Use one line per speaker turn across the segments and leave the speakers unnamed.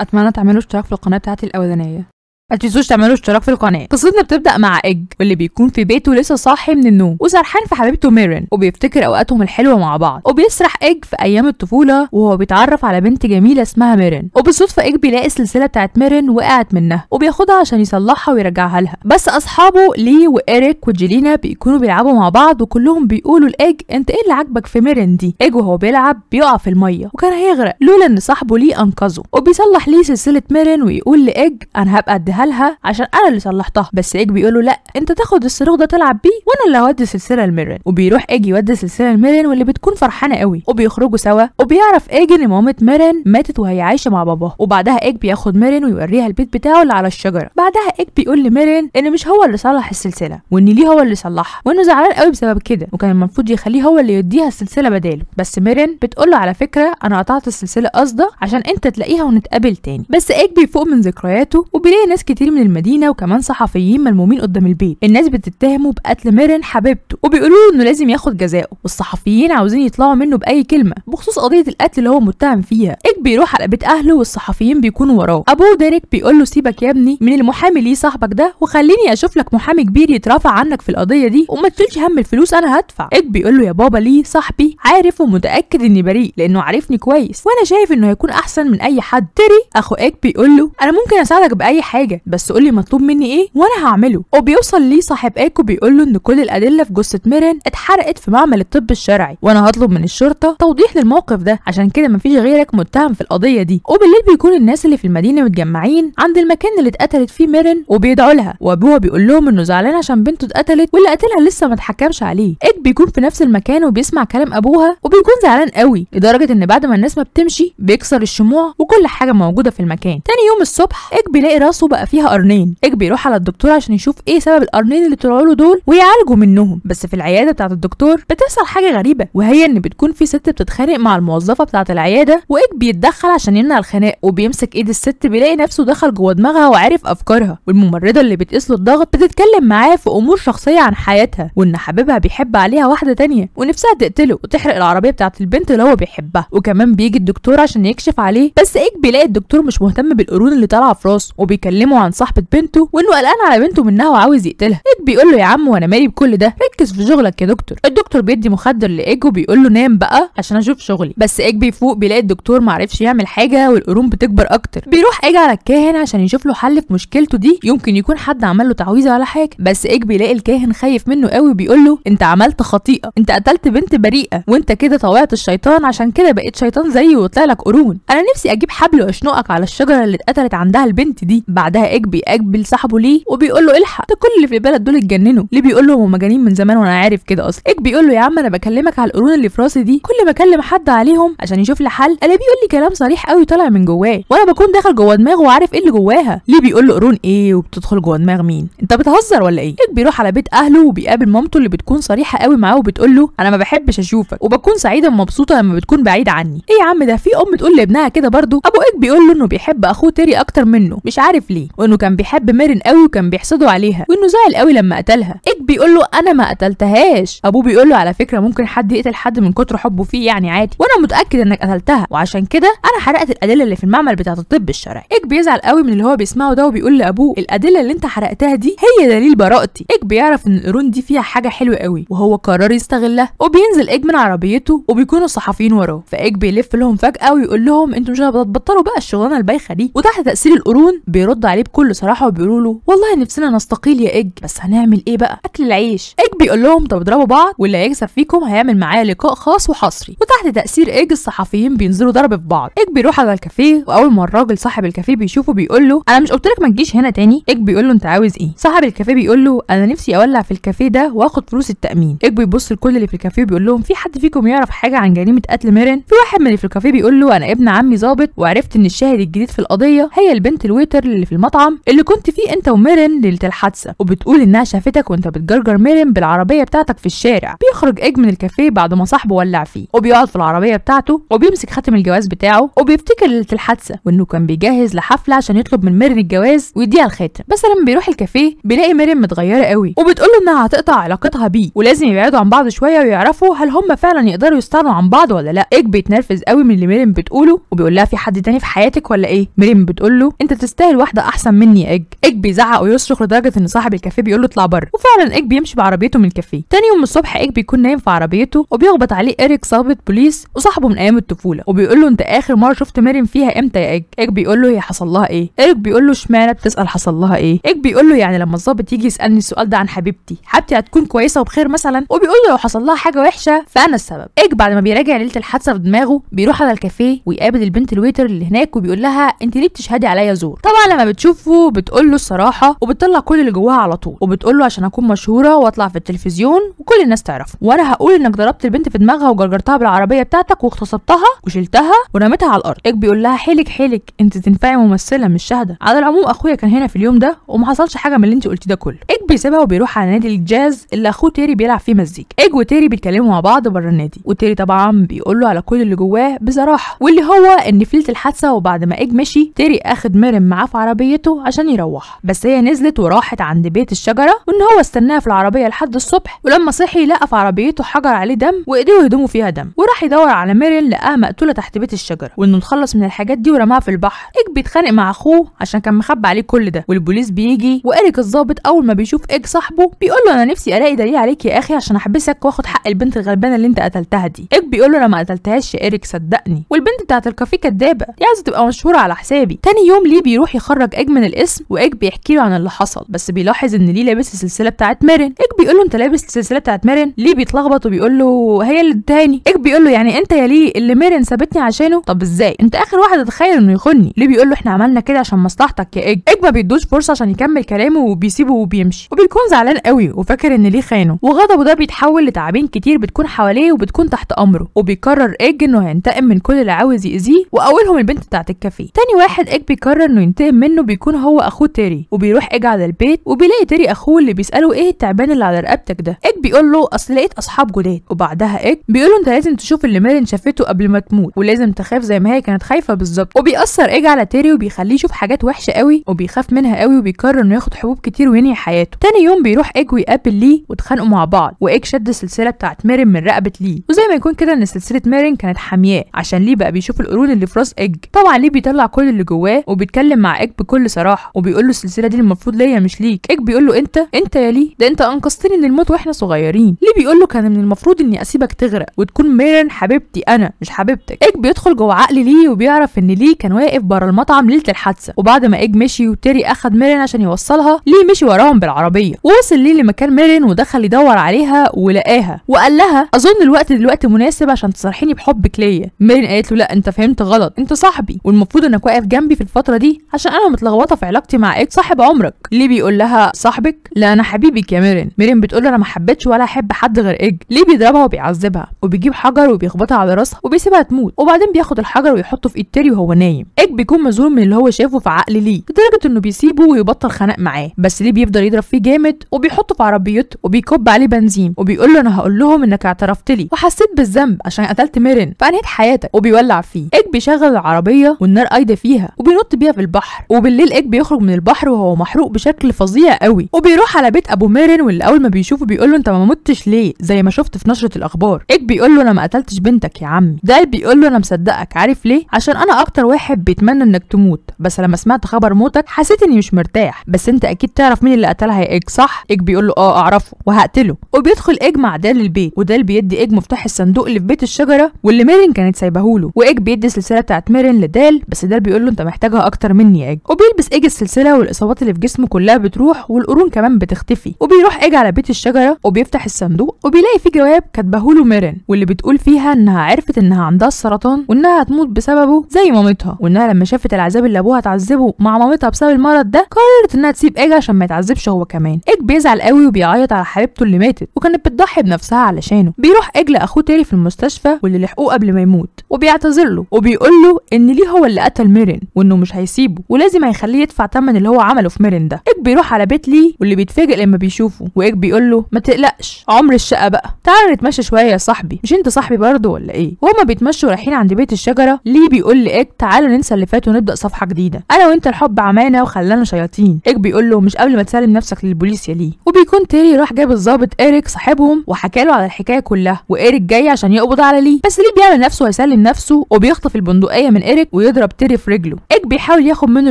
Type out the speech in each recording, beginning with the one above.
اتمنى تعملوا اشتراك في القناه بتاعتي الاولانيه ما تنسوش تعملوا اشتراك في القناه قصتنا بتبدا مع ايج واللي بيكون في بيته لسه صاحي من النوم وسرحان في حبيبته ميرن وبيفتكر اوقاتهم الحلوه مع بعض وبيسرح ايج في ايام الطفوله وهو بيتعرف على بنت جميله اسمها ميرن وبالصدفه ايج بيلاقي السلسله بتاعت ميرن وقعت منها وبياخدها عشان يصلحها ويرجعها لها بس اصحابه لي وإيريك وجيلينا بيكونوا بيلعبوا مع بعض وكلهم بيقولوا لايج انت ايه اللي عاجبك في ميرن دي ايج وهو بيلعب بيقع في الميه وكان هيغرق لولا ان صاحبه لي انقذه وبيصلح لي سلسله ميرن ويقول لايج انا هبقى اديها لها عشان انا اللي صلحتها بس ايج بيقول له لا انت تاخد الصاروخ ده تلعب بيه وانا اللي هودي السلسله الميرن وبيروح ايج يودي السلسله الميرن واللي بتكون فرحانه قوي وبيخرجوا سوا وبيعرف ايج ان مامه ميرن ماتت وهي عايشه مع باباها وبعدها ايج بياخد ميرن ويوريها البيت بتاعه اللي على الشجره بعدها ايج بيقول لميرن ان مش هو اللي صلح السلسله وان ليه هو اللي صلحها وانه زعلان قوي بسبب كده وكان المفروض يخليه هو اللي يديها السلسله بداله بس ميرن بتقول له على فكره انا قطعت السلسله قصده عشان انت تلاقيها ونتقابل تاني بس ايج بيفوق من ذكرياته وبيلاقي ناس كتير من المدينه وكمان صحفيين ملمومين قدام البيت الناس بتتهمه بقتل ميرن حبيبته وبيقولوا له انه لازم ياخد جزاءه والصحفيين عاوزين يطلعوا منه باي كلمه بخصوص قضيه القتل اللي هو متهم فيها ايك بيروح على بيت اهله والصحفيين بيكونوا وراه ابوه ديريك بيقول له سيبك يا ابني من المحامي ليه صاحبك ده وخليني اشوف لك محامي كبير يترافع عنك في القضيه دي وما تشيلش هم الفلوس انا هدفع ايك بيقول له يا بابا ليه صاحبي عارف ومتاكد اني بريء لانه عارفني كويس وانا شايف انه هيكون احسن من اي حد تيري اخو ايك بيقول له انا ممكن اساعدك باي حاجه حاجه بس قول لي مطلوب مني ايه وانا هعمله وبيوصل ليه صاحب اكو بيقول له ان كل الادله في جثه ميرن اتحرقت في معمل الطب الشرعي وانا هطلب من الشرطه توضيح للموقف ده عشان كده مفيش غيرك متهم في القضيه دي وبالليل بيكون الناس اللي في المدينه متجمعين عند المكان اللي اتقتلت فيه ميرن وبيدعوا لها وابوها بيقول لهم انه زعلان عشان بنته اتقتلت واللي قتلها لسه ما اتحكمش عليه اك بيكون في نفس المكان وبيسمع كلام ابوها وبيكون زعلان قوي لدرجه ان بعد ما الناس ما بتمشي بيكسر الشموع وكل حاجه موجوده في المكان تاني يوم الصبح اك بيلاقي راسه بقى فيها قرنين ايك بيروح على الدكتور عشان يشوف ايه سبب القرنين اللي طلعوا له دول ويعالجوا منهم بس في العياده بتاعه الدكتور بتحصل حاجه غريبه وهي ان بتكون في ست بتتخانق مع الموظفه بتاعه العياده وايك بيتدخل عشان يمنع الخناق وبيمسك ايد الست بيلاقي نفسه دخل جوه دماغها وعارف افكارها والممرضه اللي بتقيس له الضغط بتتكلم معاه في امور شخصيه عن حياتها وان حبيبها بيحب عليها واحده تانية ونفسها تقتله وتحرق العربيه بتاعه البنت اللي هو بيحبها وكمان بيجي الدكتور عشان يكشف عليه بس ايك بيلاقي الدكتور مش مهتم بالقرون اللي طالعه في راسه وبيكلمه بيتكلموا عن صاحبة بنته وانه قلقان على بنته منها وعاوز يقتلها ايج بيقول له يا عم وانا مالي بكل ده ركز في شغلك يا دكتور الدكتور بيدي مخدر لايج وبيقول له نام بقى عشان اشوف شغلي بس ايج بيفوق بيلاقي الدكتور معرفش يعمل حاجه والقرون بتكبر اكتر بيروح ايج على الكاهن عشان يشوف له حل في مشكلته دي يمكن يكون حد عمل له تعويذه ولا حاجه بس ايج بيلاقي الكاهن خايف منه قوي وبيقول له انت عملت خطيئه انت قتلت بنت بريئه وانت كده طوعت الشيطان عشان كده بقيت شيطان زيه وطلع لك قرون انا نفسي اجيب حبل واشنقك على الشجره اللي اتقتلت عندها البنت دي بعدها بعدها اجبي اجبل صاحبه ليه وبيقول له الحق ده كل اللي في البلد دول اتجننوا ليه بيقول له هم مجانين من زمان وانا عارف كده اصلا اجبي يقول له يا عم انا بكلمك على القرون اللي في راسي دي كل ما اكلم حد عليهم عشان يشوف لي حل الاقيه بيقول لي كلام صريح قوي طالع من جواه وانا بكون داخل جوه دماغه وعارف ايه اللي جواها ليه بيقول له قرون ايه وبتدخل جوه دماغ مين انت بتهزر ولا ايه اجبي يروح على بيت اهله وبيقابل مامته اللي بتكون صريحه قوي معاه وبتقول له انا ما بحبش اشوفك وبكون سعيده ومبسوطه لما بتكون بعيد عني ايه يا عم ده في ام تقول لابنها كده برضه ابو اجبي بيقول له انه بيحب اخوه تيري اكتر منه مش عارف ليه وانه كان بيحب ميرن قوي وكان بيحسده عليها وانه زعل قوي لما قتلها ايك بيقول له انا ما قتلتهاش ابوه بيقول له على فكره ممكن حد يقتل حد من كتر حبه فيه يعني عادي وانا متاكد انك قتلتها وعشان كده انا حرقت الادله اللي في المعمل بتاعه الطب الشرعي ايك بيزعل قوي من اللي هو بيسمعه ده وبيقول لابوه الادله اللي انت حرقتها دي هي دليل براءتي ايك بيعرف ان القرون دي فيها حاجه حلوه قوي وهو قرر يستغلها وبينزل ايك من عربيته وبيكونوا الصحفيين وراه فايك بيلف لهم فجاه ويقول لهم انتوا مش هتبطلوا بقى الشغلانه البايخه دي وتحت تاثير القرون بيرد عليه عليه بكل صراحه وبيقولوا له والله نفسنا نستقيل يا اج بس هنعمل ايه بقى اكل العيش اج بيقول لهم طب اضربوا بعض واللي هيكسب فيكم هيعمل معايا لقاء خاص وحصري وتحت تاثير اج الصحفيين بينزلوا ضرب في بعض اج بيروح على الكافيه واول ما الراجل صاحب الكافيه بيشوفه بيقول له انا مش قلت لك ما تجيش هنا تاني اج بيقول له انت عاوز ايه صاحب الكافيه بيقول له انا نفسي اولع في الكافيه ده واخد فلوس التامين اج بيبص لكل اللي في الكافيه بيقول لهم في حد فيكم يعرف حاجه عن جريمه قتل ميرن في واحد من اللي في الكافيه بيقول له انا ابن عمي ظابط وعرفت ان الشاهد الجديد في القضيه هي البنت الويتر اللي في المطعم المطعم اللي كنت فيه انت وميرن ليله الحادثه وبتقول انها شافتك وانت بتجرجر ميرن بالعربيه بتاعتك في الشارع بيخرج ايج من الكافيه بعد ما صاحبه ولع فيه وبيقعد في العربيه بتاعته وبيمسك خاتم الجواز بتاعه وبيفتكر ليله الحادثه وانه كان بيجهز لحفله عشان يطلب من ميرن الجواز ويديها الخاتم بس لما بيروح الكافيه بيلاقي ميرن متغيره قوي وبتقول له انها هتقطع علاقتها بيه ولازم يبعدوا عن بعض شويه ويعرفوا هل هم فعلا يقدروا يستغنوا عن بعض ولا لا ايج بيتنرفز قوي من اللي ميرن بتقوله وبيقول لها في حد تاني في حياتك ولا ايه ميرن بتقول له انت تستاهل واحده احسن مني اج اج بيزعق ويصرخ لدرجه ان صاحب الكافيه بيقول له اطلع بره وفعلا اج بيمشي بعربيته من الكافيه تاني يوم الصبح اج بيكون نايم في عربيته وبيخبط عليه اريك ضابط بوليس وصاحبه من ايام الطفوله وبيقول له انت اخر مره شفت مريم فيها امتى يا اج اج بيقول له هي حصل لها ايه اريك بيقول له اشمعنى بتسال حصل لها ايه اج بيقول له يعني لما الضابط يجي يسالني السؤال ده عن حبيبتي حبيبتي هتكون كويسه وبخير مثلا وبيقول له لو حصل لها حاجه وحشه فانا السبب اج بعد ما بيراجع ليله الحادثه في دماغه بيروح على الكافيه ويقابل البنت الويتر اللي هناك وبيقول لها انت ليه بتشهدي عليا زور طبعا لما بتشوف بتشوفه بتقول له الصراحه وبتطلع كل اللي جواها على طول وبتقول له عشان اكون مشهوره واطلع في التلفزيون وكل الناس تعرف وانا هقول انك ضربت البنت في دماغها وجرجرتها بالعربيه بتاعتك واغتصبتها وشلتها ورميتها على الارض اك بيقول لها حيلك حيلك انت تنفعي ممثله مش شاهده على العموم اخويا كان هنا في اليوم ده وما حصلش حاجه من اللي انت قلتيه ده كله اك بيسيبها وبيروح على نادي الجاز اللي اخوه تيري بيلعب فيه مزيكا ايج وتيري بيتكلموا مع بعض بره النادي وتيري طبعا بيقول له على كل اللي جواه بصراحه واللي هو ان فيلت الحادثه وبعد ما ايج مشي تيري اخد ميرم معاه في عربيه بيته عشان يروح بس هي نزلت وراحت عند بيت الشجره وان هو استناها في العربيه لحد الصبح ولما صحي لقى في عربيته حجر عليه دم وايديه وهدومه فيها دم وراح يدور على ميريل لقاها مقتوله تحت بيت الشجره وانه اتخلص من الحاجات دي ورماها في البحر ايك بيتخانق مع اخوه عشان كان مخبي عليه كل ده والبوليس بيجي واريك الظابط اول ما بيشوف ايك صاحبه بيقول له انا نفسي الاقي دليل عليك يا اخي عشان احبسك واخد حق البنت الغلبانه اللي انت قتلتها دي ايك بيقول له انا ما قتلتهاش يا ايريك صدقني والبنت بتاعت الكافيه كدابه عايزه تبقى مشهوره على حسابي تاني يوم ليه بيروح يخرج ايك إيج من الاسم وإيج بيحكي له عن اللي حصل بس بيلاحظ إن ليه لابس السلسلة بتاعت ميرين إيج بيقول له أنت لابس السلسلة بتاعت ميرين ليه بيتلخبط وبيقول له هي اللي اداني إيج بيقول له يعني أنت يا ليه اللي ميرين سابتني عشانه طب إزاي أنت آخر واحد اتخيل إنه يخوني ليه بيقول له إحنا عملنا كده عشان مصلحتك يا إيج إيج ما بيدوش فرصة عشان يكمل كلامه وبيسيبه وبيمشي وبيكون زعلان قوي وفاكر إن ليه خانه وغضبه ده بيتحول لتعابين كتير بتكون حواليه وبتكون تحت أمره وبيقرر إيج إنه هينتقم من كل اللي عاوز يأذيه وأولهم البنت بتاعت الكافيه تاني واحد إيج بيقرر إنه ينتقم منه بيكون هو اخوه تيري وبيروح ايج على البيت وبيلاقي تيري اخوه اللي بيساله ايه التعبان اللي على رقبتك ده اج بيقول له اصل لقيت اصحاب جداد وبعدها اج بيقول له انت لازم تشوف اللي مارين شافته قبل ما تموت ولازم تخاف زي ما هي كانت خايفه بالظبط وبيأثر اج على تيري وبيخليه يشوف حاجات وحشه قوي وبيخاف منها قوي وبيقرر انه ياخد حبوب كتير وينهي حياته تاني يوم بيروح اج ويقابل لي واتخانقوا مع بعض واج شد السلسله بتاعت مارين من رقبه لي وزي ما يكون كده ان سلسله مارين كانت حامياه عشان ليه بقى بيشوف القرود اللي في راس اج طبعا ليه بيطلع كل اللي جواه وبيتكلم مع اج بكل بكل صراحه وبيقول له السلسله دي المفروض ليا مش ليك ايك بيقول له انت انت يا ليه ده انت انقذتني من الموت واحنا صغيرين ليه بيقول له كان من المفروض اني اسيبك تغرق وتكون ميرن حبيبتي انا مش حبيبتك ايك بيدخل جوه عقل ليه وبيعرف ان ليه كان واقف بره المطعم ليله الحادثه وبعد ما ايج مشي وتيري اخد ميرن عشان يوصلها ليه مشي وراهم بالعربيه ووصل ليه لمكان ميرن ودخل يدور عليها ولقاها وقال لها اظن الوقت دلوقتي مناسب عشان تصارحيني بحبك ليا ميرن قالت له لا انت فهمت غلط انت صاحبي والمفروض انك واقف جنبي في الفتره دي عشان انا متل متلخبطه في علاقتي مع اكس صاحب عمرك ليه بيقول لها صاحبك لا انا حبيبك يا ميرين ميرين بتقول له انا ما حبيتش ولا احب حد غير اج ليه بيضربها وبيعذبها وبيجيب حجر وبيخبطها على راسها وبيسيبها تموت وبعدين بياخد الحجر ويحطه في ايد تيري وهو نايم اج بيكون مزور من اللي هو شافه في عقل ليه لدرجه انه بيسيبه ويبطل خناق معاه بس ليه بيفضل يضرب فيه جامد وبيحطه في عربيته وبيكب عليه بنزين وبيقول له انا هقول لهم انك اعترفت لي وحسيت بالذنب عشان قتلت ميرين فانهيت حياتك وبيولع فيه اج بيشغل العربيه والنار قايده فيها وبينط بيها في البحر وبال بالليل ايك بيخرج من البحر وهو محروق بشكل فظيع قوي وبيروح على بيت ابو ميرن واللي اول ما بيشوفه بيقول له انت ما متش ليه زي ما شفت في نشره الاخبار ايج بيقول له انا ما قتلتش بنتك يا عمي ده بيقول له انا مصدقك عارف ليه عشان انا اكتر واحد بيتمنى انك تموت بس لما سمعت خبر موتك حسيت اني مش مرتاح بس انت اكيد تعرف مين اللي قتلها يا ايج صح ايج بيقول له اه اعرفه وهقتله وبيدخل ايج مع دال البيت ودال بيدي ايج مفتاح الصندوق اللي في بيت الشجره واللي ميرن كانت سايباهوله وايج بيدي السلسله بتاعت ميرن لدال بس دال بيقول له انت محتاجها اكتر مني يا ايج بيلبس ايج السلسله والاصابات اللي في جسمه كلها بتروح والقرون كمان بتختفي وبيروح ايج على بيت الشجره وبيفتح الصندوق وبيلاقي فيه جواب كاتبه له ميرن واللي بتقول فيها انها عرفت انها عندها السرطان وانها هتموت بسببه زي مامتها وانها لما شافت العذاب اللي ابوها اتعذبه مع مامتها بسبب المرض ده قررت انها تسيب ايج عشان ما يتعذبش هو كمان ايج بيزعل قوي وبيعيط على حبيبته اللي ماتت وكانت بتضحي بنفسها علشانه بيروح ايج لاخوه تيري في المستشفى واللي لحقوه قبل ما يموت وبيعتذر له وبيقول له ان ليه هو اللي قتل ميرن وانه مش هيسيبه ولازم هيخليه يدفع تمن اللي هو عمله في ميرين ده ايك بيروح على بيت ليه واللي بيتفاجئ لما بيشوفه وايك بيقول له ما تقلقش عمر الشقه بقى تعال نتمشى شويه يا صاحبي مش انت صاحبي برضه ولا ايه وهما بيتمشوا رايحين عند بيت الشجره لي بيقول لايك تعالوا ننسى اللي فات ونبدا صفحه جديده انا وانت الحب عمانا وخلانا شياطين ايك بيقول له مش قبل ما تسلم نفسك للبوليس يا ليه وبيكون تيري راح جاب الظابط ايريك صاحبهم وحكى له على الحكايه كلها وايريك جاي عشان يقبض على ليه بس ليه بيعمل نفسه هيسلم نفسه وبيخطف البندقيه من اريك ويضرب تيري في رجله ايك بيحاول ياخد منه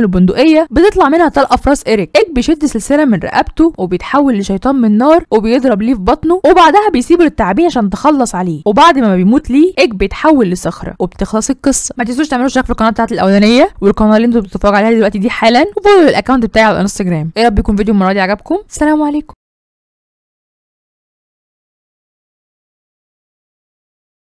البندقيه الجزئيه بتطلع منها طلقه في راس ايريك ايك بيشد سلسله من رقبته وبيتحول لشيطان من نار وبيضرب ليه في بطنه وبعدها بيسيبه للتعابين عشان تخلص عليه وبعد ما بيموت ليه ايك بيتحول لصخره وبتخلص القصه ما تنسوش تعملوا اشتراك في القناه بتاعتي الاولانيه والقناه اللي انتوا بتتفرجوا عليها دلوقتي دي حالا وفولو الاكونت بتاعي على الانستجرام يا رب يكون فيديو المره دي عجبكم السلام عليكم